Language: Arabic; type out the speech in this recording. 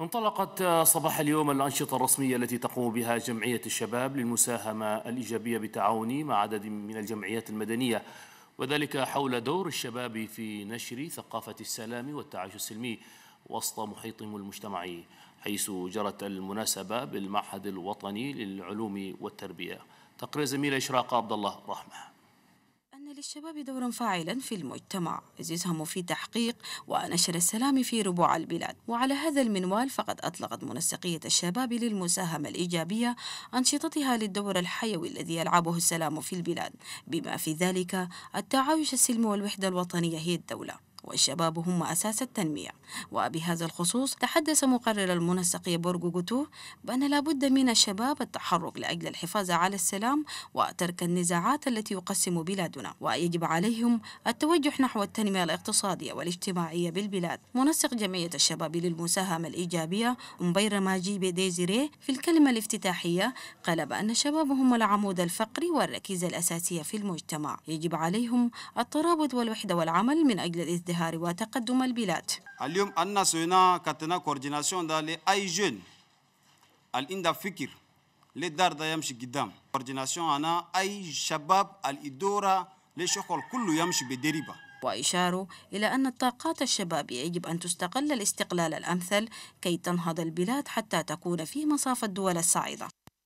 انطلقت آه، صباح اليوم الأنشطة الرسمية التي تقوم بها جمعية الشباب للمساهمة الإيجابية بالتعاون مع عدد من الجمعيات المدنية وذلك حول دور الشباب في نشر ثقافة السلام والتعايش السلمي وسط محيطهم المجتمعي حيث جرت المناسبة بالمعهد الوطني للعلوم والتربية تقرير زميل إشراق عبد الله رحمه أن للشباب دورا فاعلا في المجتمع إذ يسهم في تحقيق ونشر السلام في ربوع البلاد وعلى هذا المنوال فقد أطلقت منسقية الشباب للمساهمة الإيجابية أنشطتها للدور الحيوي الذي يلعبه السلام في البلاد بما في ذلك التعايش السلمي والوحدة الوطنية هي الدولة والشباب هم أساس التنمية وبهذا الخصوص تحدث مقرر المنسق بورغو جوتو بأن لابد من الشباب التحرك لأجل الحفاظ على السلام وترك النزاعات التي يقسم بلادنا ويجب عليهم التوجه نحو التنمية الاقتصادية والاجتماعية بالبلاد منسق جمعية الشباب للمساهمة الإيجابية أمبير ماجي ديزيري في الكلمة الافتتاحية قال بأن الشباب هم العمود الفقري والركيزة الأساسية في المجتمع يجب عليهم الترابط والوحدة والعمل من أجل الازدهار الازدهار وتقدم البلاد اليوم الناس سينا كتنا كورديناسيون دا لأي جون الاندا عندها فكر للدار دا يمشي قدام كورديناسيون أنا أي شباب الإدارة للشغل كله يمشي بدريبة وإشاروا إلى أن الطاقات الشباب يجب أن تستقل الاستقلال الأمثل كي تنهض البلاد حتى تكون في مصاف الدول الصاعدة